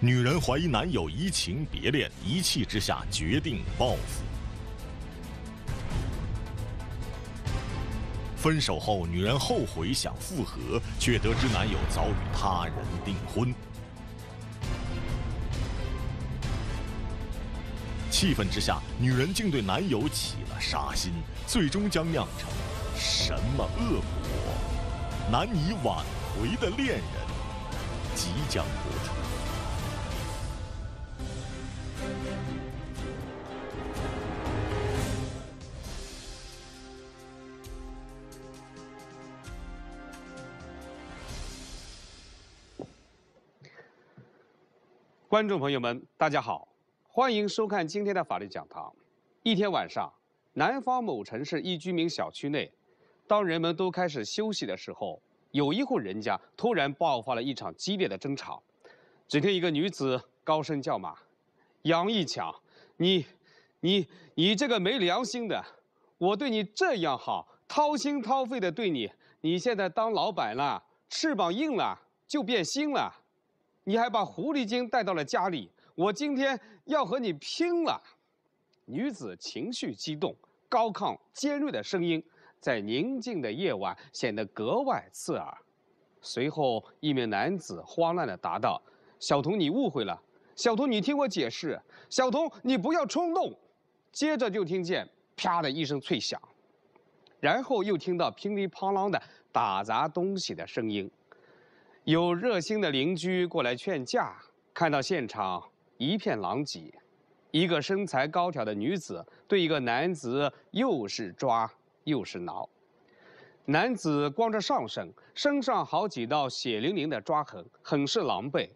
女人怀疑男友移情别恋，一气之下决定报复。分手后，女人后悔想复合，却得知男友早与他人订婚。气愤之下，女人竟对男友起了杀心，最终将酿成什么恶果？难以挽回的恋人即将播出。观众朋友们，大家好，欢迎收看今天的法律讲堂。一天晚上，南方某城市一居民小区内，当人们都开始休息的时候，有一户人家突然爆发了一场激烈的争吵。只听一个女子高声叫骂：“杨一强，你、你、你这个没良心的，我对你这样好，掏心掏肺的对你，你现在当老板了，翅膀硬了就变心了。”你还把狐狸精带到了家里，我今天要和你拼了！女子情绪激动，高亢尖锐的声音在宁静的夜晚显得格外刺耳。随后，一名男子慌乱地答道：“小童，你误会了。小童，你听我解释。小童，你不要冲动。”接着就听见“啪”的一声脆响，然后又听到噼里啪啷的打砸东西的声音。有热心的邻居过来劝架，看到现场一片狼藉，一个身材高挑的女子对一个男子又是抓又是挠，男子光着上身，身上好几道血淋淋的抓痕，很是狼狈。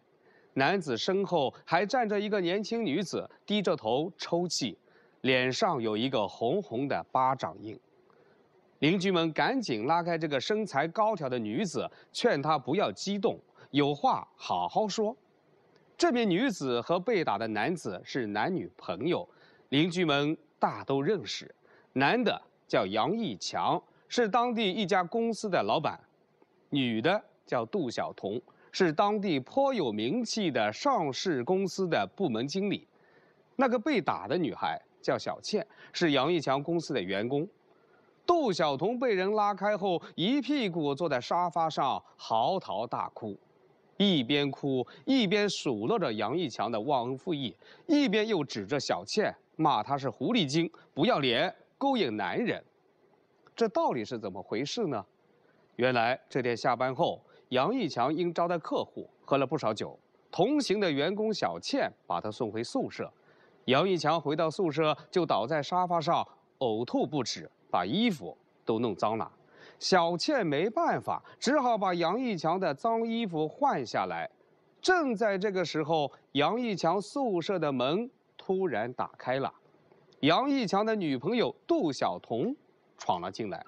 男子身后还站着一个年轻女子，低着头抽泣，脸上有一个红红的巴掌印。邻居们赶紧拉开这个身材高挑的女子，劝她不要激动，有话好好说。这名女子和被打的男子是男女朋友，邻居们大都认识。男的叫杨义强，是当地一家公司的老板；女的叫杜晓彤，是当地颇有名气的上市公司的部门经理。那个被打的女孩叫小倩，是杨义强公司的员工。杜晓彤被人拉开后，一屁股坐在沙发上嚎啕大哭，一边哭一边数落着杨义强的忘恩负义，一边又指着小倩骂她是狐狸精、不要脸、勾引男人。这到底是怎么回事呢？原来这天下班后，杨义强因招待客户喝了不少酒，同行的员工小倩把他送回宿舍。杨义强回到宿舍就倒在沙发上呕吐不止。把衣服都弄脏了，小倩没办法，只好把杨义强的脏衣服换下来。正在这个时候，杨义强宿舍的门突然打开了，杨义强的女朋友杜晓彤闯了进来。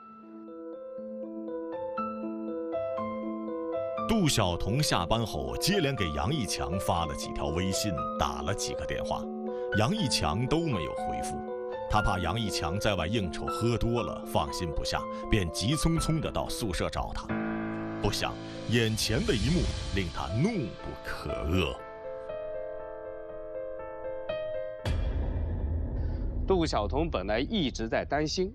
杜晓彤下班后接连给杨义强发了几条微信，打了几个电话，杨义强都没有回复。他怕杨一强在外应酬喝多了，放心不下，便急匆匆的到宿舍找他，不想眼前的一幕令他怒不可遏。杜晓彤本来一直在担心，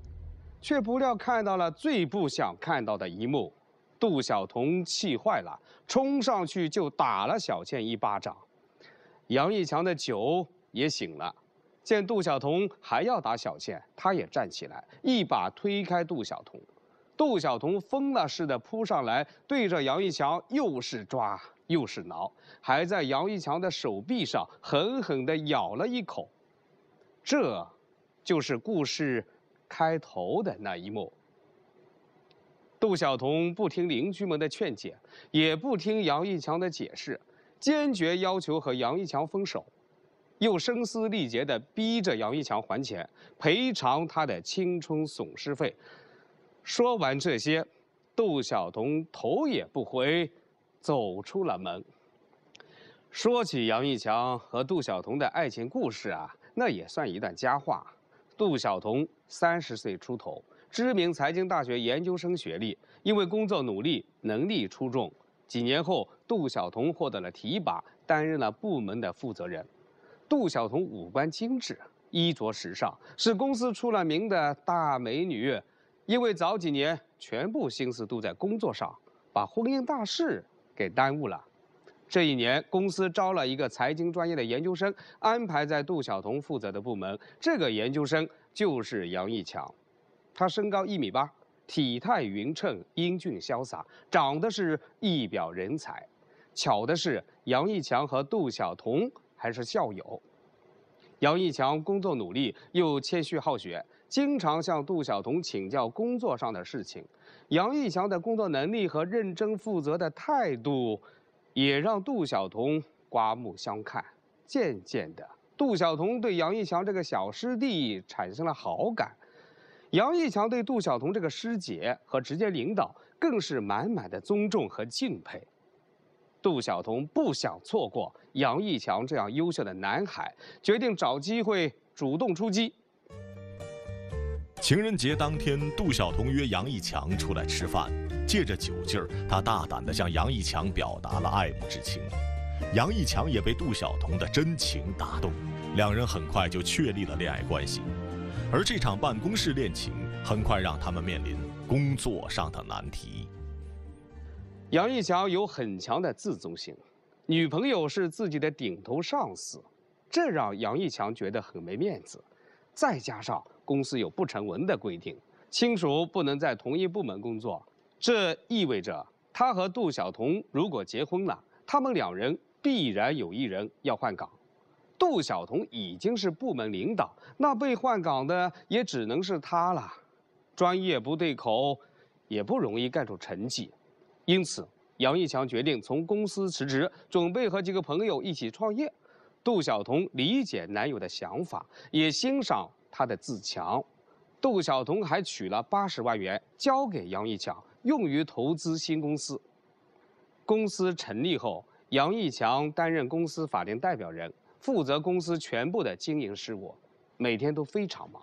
却不料看到了最不想看到的一幕，杜晓彤气坏了，冲上去就打了小倩一巴掌，杨一强的酒也醒了。见杜晓彤还要打小倩，他也站起来，一把推开杜晓彤。杜晓彤疯了似的扑上来，对着杨一强又是抓又是挠，还在杨一强的手臂上狠狠的咬了一口。这，就是故事开头的那一幕。杜晓彤不听邻居们的劝解，也不听杨一强的解释，坚决要求和杨一强分手。又声嘶力竭地逼着杨玉强还钱，赔偿他的青春损失费。说完这些，杜晓彤头也不回，走出了门。说起杨玉强和杜晓彤的爱情故事啊，那也算一段佳话。杜晓彤三十岁出头，知名财经大学研究生学历，因为工作努力、能力出众，几年后杜晓彤获得了提拔，担任了部门的负责人。杜晓彤五官精致，衣着时尚，是公司出了名的大美女。因为早几年全部心思都在工作上，把婚姻大事给耽误了。这一年，公司招了一个财经专业的研究生，安排在杜晓彤负责的部门。这个研究生就是杨义强，他身高一米八，体态匀称，英俊潇洒，长得是一表人才。巧的是，杨义强和杜晓彤。还是校友，杨义强工作努力又谦虚好学，经常向杜晓彤请教工作上的事情。杨义强的工作能力和认真负责的态度，也让杜晓彤刮目相看。渐渐的，杜晓彤对杨义强这个小师弟产生了好感，杨义强对杜晓彤这个师姐和直接领导更是满满的尊重和敬佩。杜晓彤不想错过杨义强这样优秀的男孩，决定找机会主动出击。情人节当天，杜晓彤约杨义强出来吃饭，借着酒劲儿，她大胆地向杨义强表达了爱慕之情。杨义强也被杜晓彤的真情打动，两人很快就确立了恋爱关系。而这场办公室恋情很快让他们面临工作上的难题。杨一强有很强的自尊心，女朋友是自己的顶头上司，这让杨一强觉得很没面子。再加上公司有不成文的规定，亲属不能在同一部门工作，这意味着他和杜晓彤如果结婚了，他们两人必然有一人要换岗。杜晓彤已经是部门领导，那被换岗的也只能是他了。专业不对口，也不容易干出成绩。因此，杨义强决定从公司辞职，准备和几个朋友一起创业。杜晓彤理解男友的想法，也欣赏他的自强。杜晓彤还取了八十万元交给杨义强，用于投资新公司。公司成立后，杨义强担任公司法定代表人，负责公司全部的经营事务，每天都非常忙。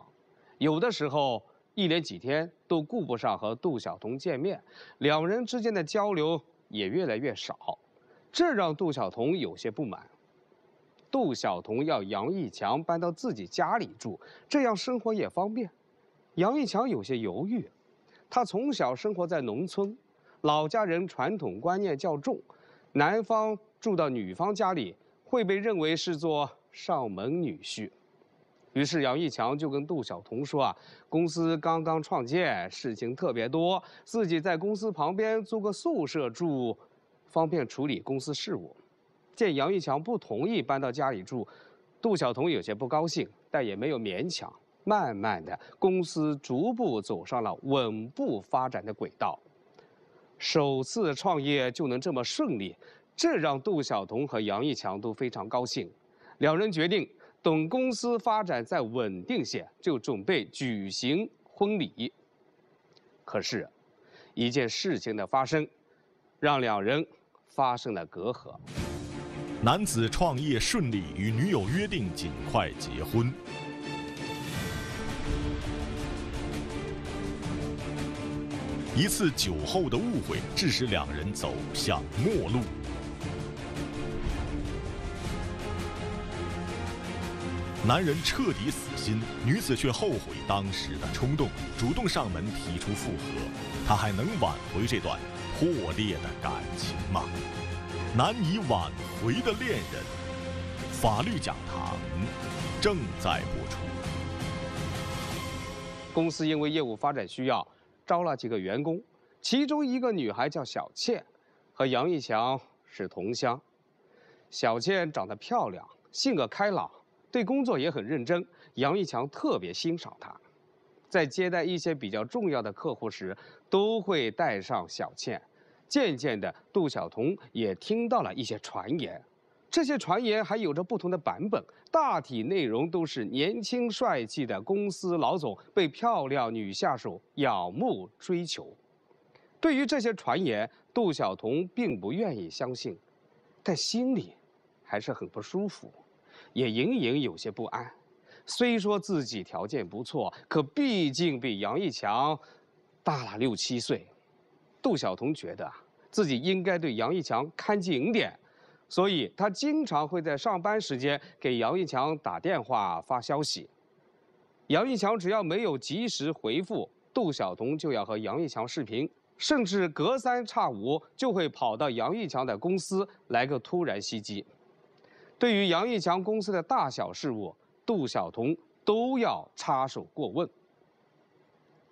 有的时候，一连几天都顾不上和杜晓彤见面，两人之间的交流也越来越少，这让杜晓彤有些不满。杜晓彤要杨义强搬到自己家里住，这样生活也方便。杨义强有些犹豫，他从小生活在农村，老家人传统观念较重，男方住到女方家里会被认为是做上门女婿。于是杨玉强就跟杜晓彤说：“啊，公司刚刚创建，事情特别多，自己在公司旁边租个宿舍住，方便处理公司事务。”见杨玉强不同意搬到家里住，杜晓彤有些不高兴，但也没有勉强。慢慢的，公司逐步走上了稳步发展的轨道。首次创业就能这么顺利，这让杜晓彤和杨玉强都非常高兴。两人决定。总公司发展在稳定些，就准备举行婚礼。可是，一件事情的发生，让两人发生了隔阂。男子创业顺利，与女友约定尽快结婚。一次酒后的误会，致使两人走向陌路。男人彻底死心，女子却后悔当时的冲动，主动上门提出复合。她还能挽回这段破裂的感情吗？难以挽回的恋人。法律讲堂正在播出。公司因为业务发展需要，招了几个员工，其中一个女孩叫小倩，和杨玉强是同乡。小倩长得漂亮，性格开朗。对工作也很认真，杨玉强特别欣赏他，在接待一些比较重要的客户时，都会带上小倩。渐渐的，杜晓彤也听到了一些传言，这些传言还有着不同的版本，大体内容都是年轻帅气的公司老总被漂亮女下属仰慕追求。对于这些传言，杜晓彤并不愿意相信，但心里还是很不舒服。也隐隐有些不安，虽说自己条件不错，可毕竟比杨一强大了六七岁。杜晓彤觉得自己应该对杨一强看紧点，所以他经常会在上班时间给杨一强打电话发消息。杨一强只要没有及时回复，杜晓彤就要和杨一强视频，甚至隔三差五就会跑到杨一强的公司来个突然袭击。对于杨玉强公司的大小事务，杜晓彤都要插手过问。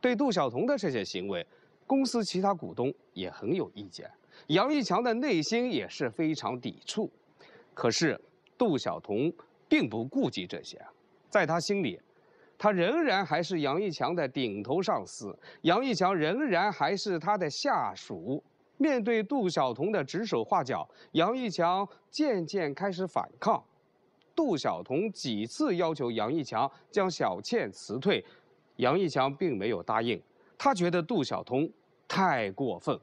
对杜晓彤的这些行为，公司其他股东也很有意见。杨玉强的内心也是非常抵触，可是杜晓彤并不顾及这些在他心里，他仍然还是杨玉强的顶头上司，杨玉强仍然还是他的下属。面对杜晓彤的指手画脚，杨一强渐渐开始反抗。杜晓彤几次要求杨一强将小倩辞退，杨一强并没有答应。他觉得杜晓彤太过分。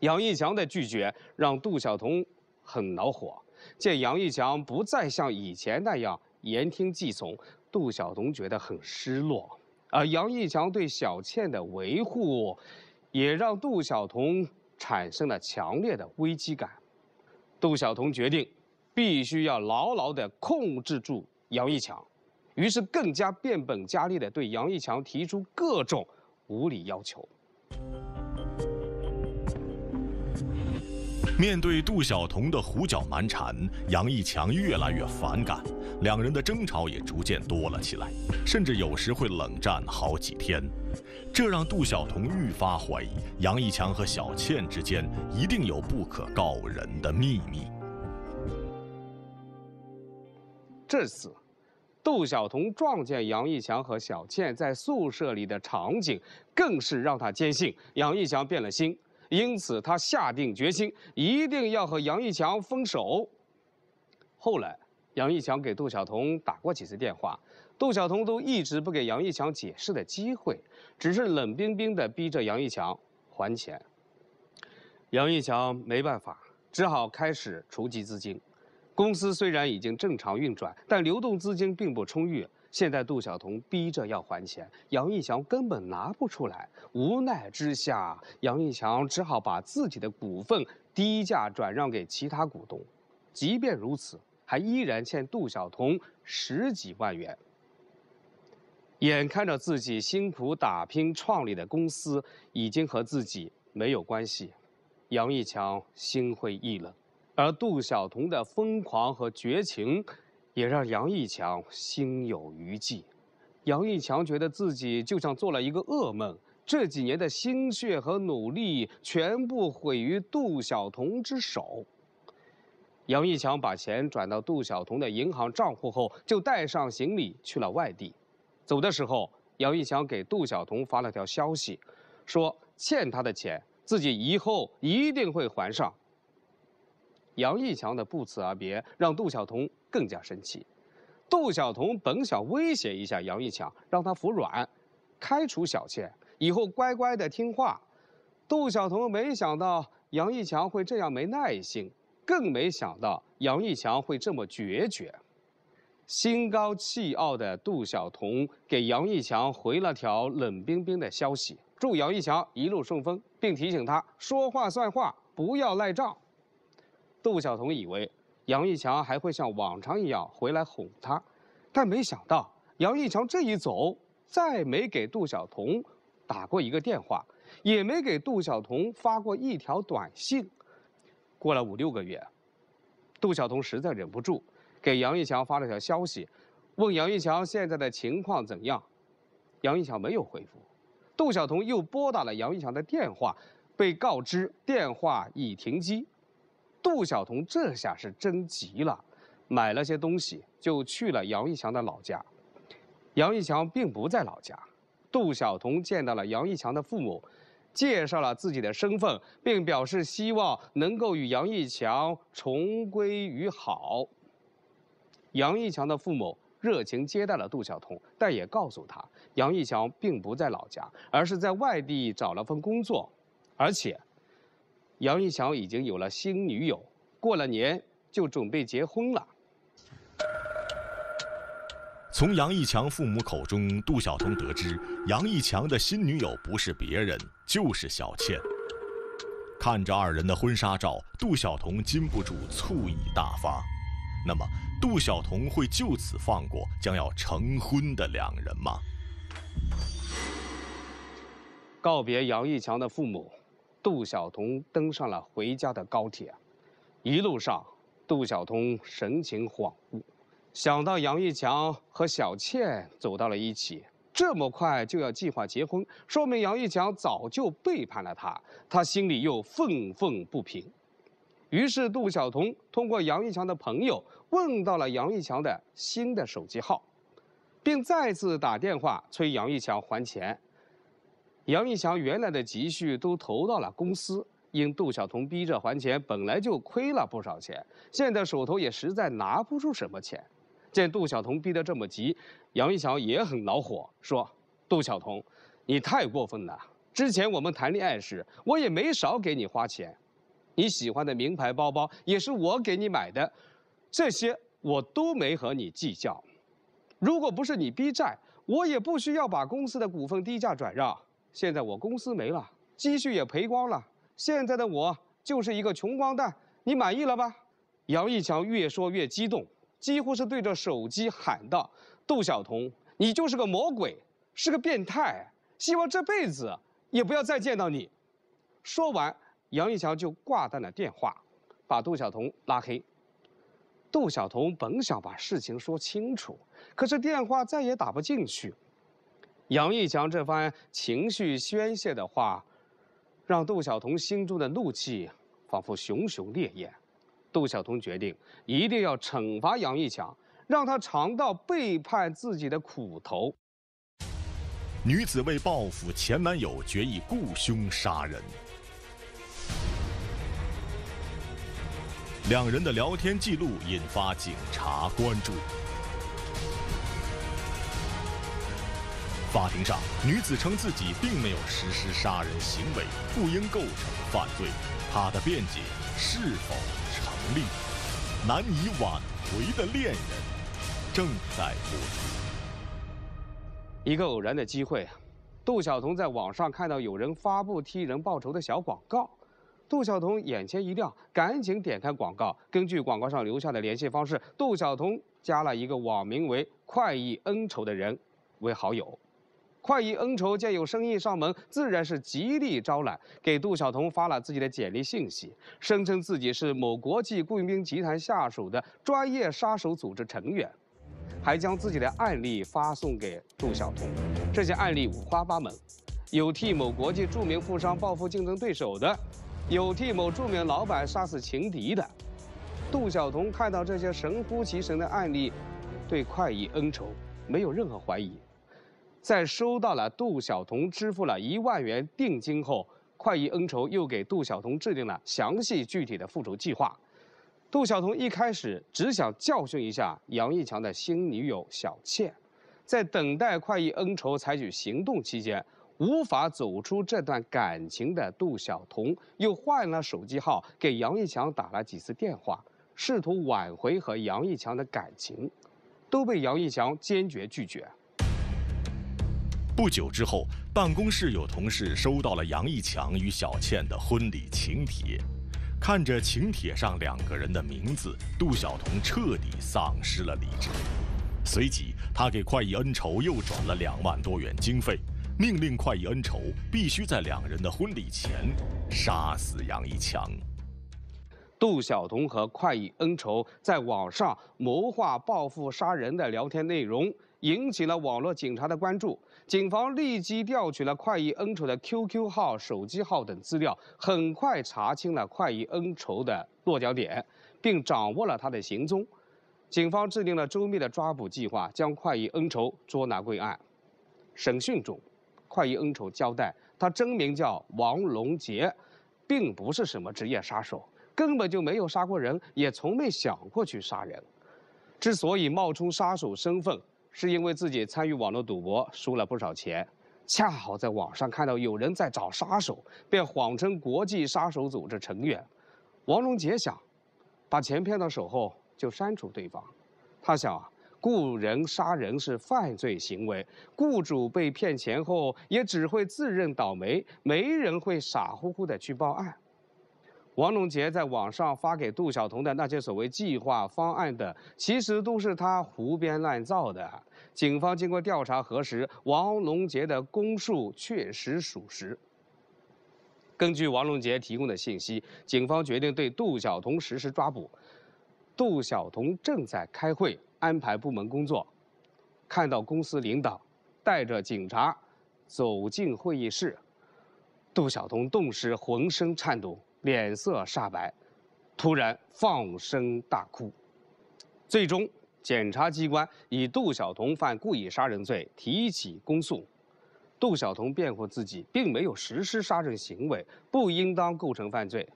杨一强的拒绝让杜晓彤很恼火。见杨一强不再像以前那样言听计从，杜晓彤觉得很失落。而杨一强对小倩的维护。也让杜晓彤产生了强烈的危机感，杜晓彤决定必须要牢牢地控制住杨义强，于是更加变本加厉地对杨义强提出各种无理要求。面对杜晓彤的胡搅蛮缠，杨义强越来越反感，两人的争吵也逐渐多了起来，甚至有时会冷战好几天，这让杜晓彤愈发怀疑杨义强和小倩之间一定有不可告人的秘密。这次，杜晓彤撞见杨义强和小倩在宿舍里的场景，更是让他坚信杨义强变了心。因此，他下定决心一定要和杨玉强分手。后来，杨玉强给杜晓彤打过几次电话，杜晓彤都一直不给杨玉强解释的机会，只是冷冰冰地逼着杨玉强还钱。杨玉强没办法，只好开始筹集资金。公司虽然已经正常运转，但流动资金并不充裕。现在杜晓彤逼着要还钱，杨义强根本拿不出来。无奈之下，杨义强只好把自己的股份低价转让给其他股东，即便如此，还依然欠杜晓彤十几万元。眼看着自己辛苦打拼创立的公司已经和自己没有关系，杨义强心灰意冷，而杜晓彤的疯狂和绝情。也让杨义强心有余悸，杨义强觉得自己就像做了一个噩梦，这几年的心血和努力全部毁于杜晓彤之手。杨义强把钱转到杜晓彤的银行账户后，就带上行李去了外地。走的时候，杨义强给杜晓彤发了条消息，说欠他的钱，自己以后一定会还上。杨义强的不辞而别让杜晓彤更加生气。杜晓彤本想威胁一下杨义强，让他服软，开除小倩，以后乖乖的听话。杜晓彤没想到杨义强会这样没耐性，更没想到杨义强会这么决绝。心高气傲的杜晓彤给杨义强回了条冷冰冰的消息，祝杨义强一路顺风，并提醒他说话算话，不要赖账。杜晓彤以为杨玉强还会像往常一样回来哄她，但没想到杨玉强这一走，再没给杜晓彤打过一个电话，也没给杜晓彤发过一条短信。过了五六个月，杜晓彤实在忍不住，给杨玉强发了条消息，问杨玉强现在的情况怎样。杨玉强没有回复。杜晓彤又拨打了杨玉强的电话，被告知电话已停机。杜晓彤这下是真急了，买了些东西就去了杨义强的老家。杨义强并不在老家，杜晓彤见到了杨义强的父母，介绍了自己的身份，并表示希望能够与杨义强重归于好。杨义强的父母热情接待了杜晓彤，但也告诉他，杨义强并不在老家，而是在外地找了份工作，而且。杨一强已经有了新女友，过了年就准备结婚了。从杨义强父母口中，杜晓彤得知杨义强的新女友不是别人，就是小倩。看着二人的婚纱照，杜晓彤禁不住醋意大发。那么，杜晓彤会就此放过将要成婚的两人吗？告别杨义强的父母。杜晓彤登上了回家的高铁，一路上，杜晓彤神情恍惚，想到杨玉强和小倩走到了一起，这么快就要计划结婚，说明杨玉强早就背叛了她，她心里又愤愤不平。于是，杜晓彤通过杨玉强的朋友问到了杨玉强的新的手机号，并再次打电话催杨玉强还钱。杨一强原来的积蓄都投到了公司，因杜晓彤逼着还钱，本来就亏了不少钱，现在手头也实在拿不出什么钱。见杜晓彤逼得这么急，杨一强也很恼火，说：“杜晓彤，你太过分了！之前我们谈恋爱时，我也没少给你花钱，你喜欢的名牌包包也是我给你买的，这些我都没和你计较。如果不是你逼债，我也不需要把公司的股份低价转让。”现在我公司没了，积蓄也赔光了，现在的我就是一个穷光蛋。你满意了吧？杨一强越说越激动，几乎是对着手机喊道：“杜晓彤，你就是个魔鬼，是个变态，希望这辈子也不要再见到你。”说完，杨一强就挂断了电话，把杜晓彤拉黑。杜晓彤本想把事情说清楚，可是电话再也打不进去。杨一强这番情绪宣泄的话，让杜晓彤心中的怒气仿佛熊熊烈焰。杜晓彤决定一定要惩罚杨一强，让他尝到背叛自己的苦头。女子为报复前男友，决意雇凶杀人。两人的聊天记录引发警察关注。法庭上，女子称自己并没有实施杀人行为，不应构成犯罪。她的辩解是否成立？难以挽回的恋人正在播出。一个偶然的机会，杜晓彤在网上看到有人发布替人报仇的小广告，杜晓彤眼前一亮，赶紧点开广告。根据广告上留下的联系方式，杜晓彤加了一个网名为“快意恩仇”的人为好友。快意恩仇见有生意上门，自然是极力招揽，给杜晓彤发了自己的简历信息，声称自己是某国际雇佣兵集团下属的专业杀手组织成员，还将自己的案例发送给杜晓彤。这些案例五花八门，有替某国际著名富商报复竞争对手的，有替某著名老板杀死情敌的。杜晓彤看到这些神乎其神的案例，对快意恩仇没有任何怀疑。在收到了杜晓彤支付了一万元定金后，快意恩仇又给杜晓彤制定了详细具体的复仇计划。杜晓彤一开始只想教训一下杨义强的新女友小倩，在等待快意恩仇采取行动期间，无法走出这段感情的杜晓彤又换了手机号给杨义强打了几次电话，试图挽回和杨义强的感情，都被杨义强坚决拒绝。不久之后，办公室有同事收到了杨一强与小倩的婚礼请帖。看着请帖上两个人的名字，杜晓彤彻底丧失了理智。随即，他给快意恩仇又转了两万多元经费，命令快意恩仇必须在两人的婚礼前杀死杨一强。杜晓彤和快意恩仇在网上谋划报复杀人的聊天内容，引起了网络警察的关注。警方立即调取了快意恩仇的 QQ 号、手机号等资料，很快查清了快意恩仇的落脚点，并掌握了他的行踪。警方制定了周密的抓捕计划，将快意恩仇捉拿归案。审讯中，快意恩仇交代，他真名叫王龙杰，并不是什么职业杀手，根本就没有杀过人，也从没想过去杀人。之所以冒充杀手身份，是因为自己参与网络赌博输了不少钱，恰好在网上看到有人在找杀手，便谎称国际杀手组织成员。王龙杰想，把钱骗到手后就删除对方。他想啊，雇人杀人是犯罪行为，雇主被骗钱后也只会自认倒霉，没人会傻乎乎的去报案。王龙杰在网上发给杜晓彤的那些所谓计划方案的，其实都是他胡编乱造的。警方经过调查核实，王龙杰的供述确实属实。根据王龙杰提供的信息，警方决定对杜晓彤实施抓捕。杜晓彤正在开会安排部门工作，看到公司领导带着警察走进会议室，杜晓彤顿时浑身颤抖。脸色煞白，突然放声大哭，最终检察机关以杜晓彤犯故意杀人罪提起公诉。杜晓彤辩护自己并没有实施杀人行为，不应当构成犯罪。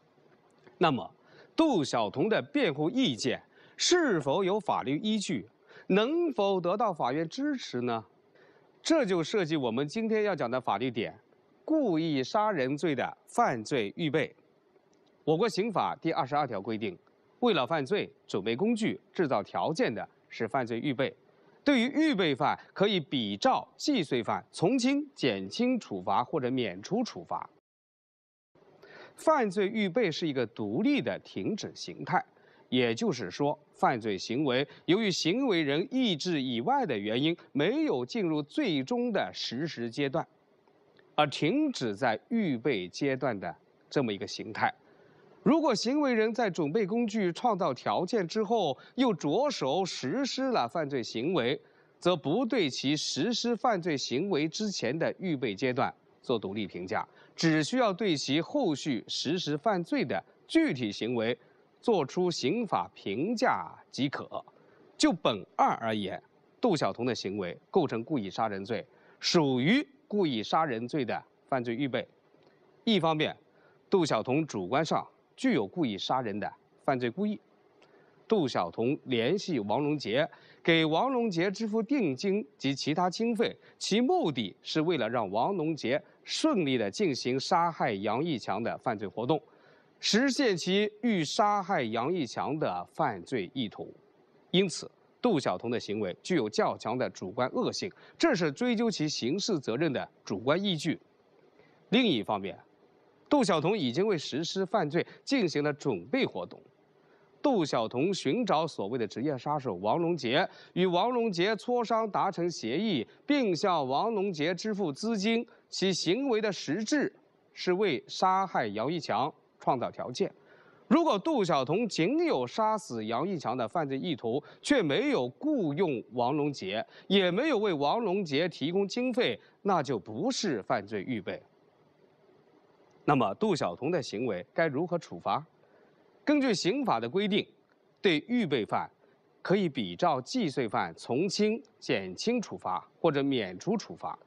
那么，杜晓彤的辩护意见是否有法律依据？能否得到法院支持呢？这就涉及我们今天要讲的法律点：故意杀人罪的犯罪预备。我国刑法第二十二条规定，为了犯罪准备工具、制造条件的是犯罪预备。对于预备犯，可以比照既遂犯从轻、减轻处罚或者免除处罚。犯罪预备是一个独立的停止形态，也就是说，犯罪行为由于行为人意志以外的原因没有进入最终的实施阶段，而停止在预备阶段的这么一个形态。如果行为人在准备工具、创造条件之后，又着手实施了犯罪行为，则不对其实施犯罪行为之前的预备阶段做独立评价，只需要对其后续实施犯罪的具体行为做出刑法评价即可。就本案而言，杜晓彤的行为构成故意杀人罪，属于故意杀人罪的犯罪预备。一方面，杜晓彤主观上。具有故意杀人的犯罪故意，杜晓彤联系王龙杰，给王龙杰支付定金及其他经费，其目的是为了让王龙杰顺利的进行杀害杨义强的犯罪活动，实现其欲杀害杨义强的犯罪意图。因此，杜晓彤的行为具有较强的主观恶性，这是追究其刑事责任的主观依据。另一方面，杜晓彤已经为实施犯罪进行了准备活动，杜晓彤寻找所谓的职业杀手王龙杰，与王龙杰磋商达成协议，并向王龙杰支付资金，其行为的实质是为杀害杨义强创造条件。如果杜晓彤仅有杀死杨义强的犯罪意图，却没有雇佣王龙杰，也没有为王龙杰提供经费，那就不是犯罪预备。那么，杜晓彤的行为该如何处罚？根据刑法的规定，对预备犯可以比照既遂犯从轻、减轻处罚或者免除处罚。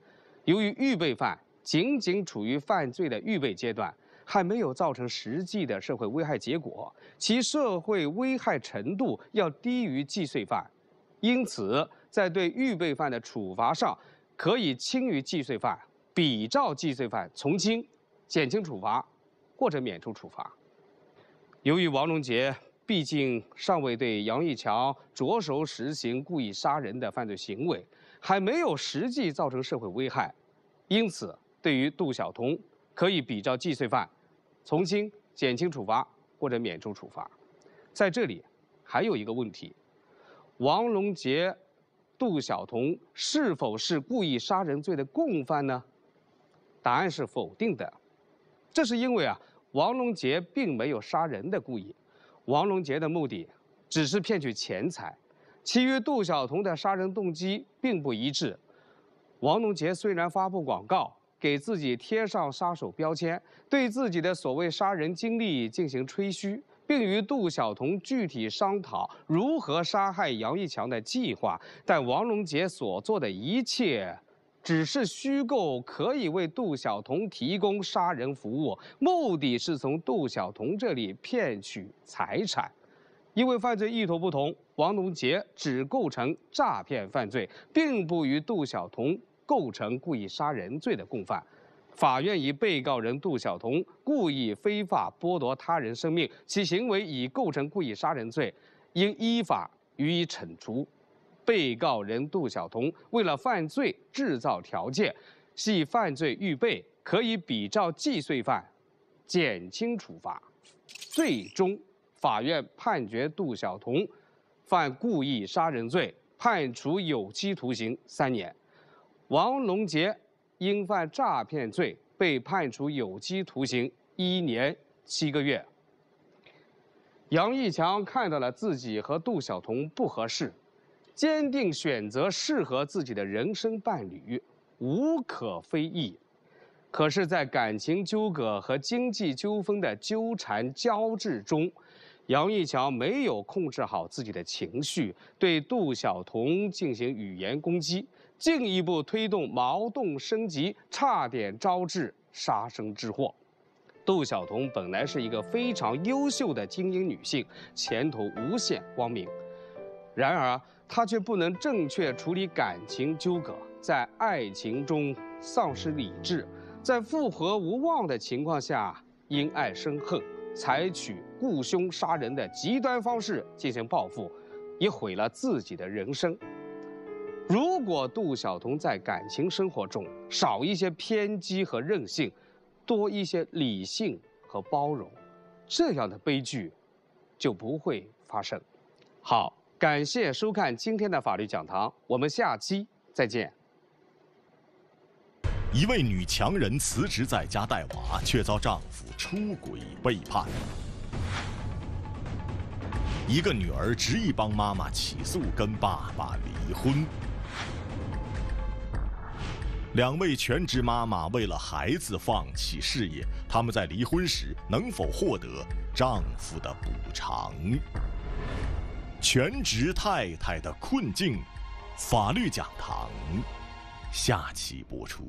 由于预备犯仅仅处于犯罪的预备阶段，还没有造成实际的社会危害结果，其社会危害程度要低于既遂犯，因此，在对预备犯的处罚上，可以轻于既遂犯，比照既遂犯从轻。减轻处罚，或者免除处罚。由于王龙杰毕竟尚未对杨玉桥着手实行故意杀人的犯罪行为，还没有实际造成社会危害，因此对于杜晓彤可以比照既遂犯从轻、减轻处罚或者免除处罚。在这里还有一个问题：王龙杰、杜晓彤是否是故意杀人罪的共犯呢？答案是否定的。这是因为啊，王龙杰并没有杀人的故意，王龙杰的目的只是骗取钱财，其余杜晓彤的杀人动机并不一致。王龙杰虽然发布广告给自己贴上杀手标签，对自己的所谓杀人经历进行吹嘘，并与杜晓彤具体商讨如何杀害杨义强的计划，但王龙杰所做的一切。只是虚构可以为杜晓彤提供杀人服务，目的是从杜晓彤这里骗取财产。因为犯罪意图不同，王龙杰只构成诈骗犯罪，并不与杜晓彤构成故意杀人罪的共犯。法院以被告人杜晓彤故意非法剥夺他人生命，其行为已构成故意杀人罪，应依法予以惩处。被告人杜晓彤为了犯罪制造条件，系犯罪预备，可以比照既遂犯减轻处罚。最终，法院判决杜晓彤犯故意杀人罪，判处有期徒刑三年。王龙杰因犯诈骗罪被判处有期徒刑一年七个月。杨义强看到了自己和杜晓彤不合适。坚定选择适合自己的人生伴侣，无可非议。可是，在感情纠葛和经济纠纷的纠缠交织中，杨一桥没有控制好自己的情绪，对杜晓彤进行语言攻击，进一步推动矛盾升级，差点招致杀身之祸。杜晓彤本来是一个非常优秀的精英女性，前途无限光明，然而。他却不能正确处理感情纠葛，在爱情中丧失理智，在复合无望的情况下，因爱生恨，采取雇凶杀人的极端方式进行报复，也毁了自己的人生。如果杜晓彤在感情生活中少一些偏激和任性，多一些理性和包容，这样的悲剧就不会发生。好。感谢收看今天的法律讲堂，我们下期再见。一位女强人辞职在家带娃，却遭丈夫出轨背叛；一个女儿执意帮妈妈起诉跟爸爸离婚；两位全职妈妈为了孩子放弃事业，他们在离婚时能否获得丈夫的补偿？全职太太的困境，法律讲堂，下期播出。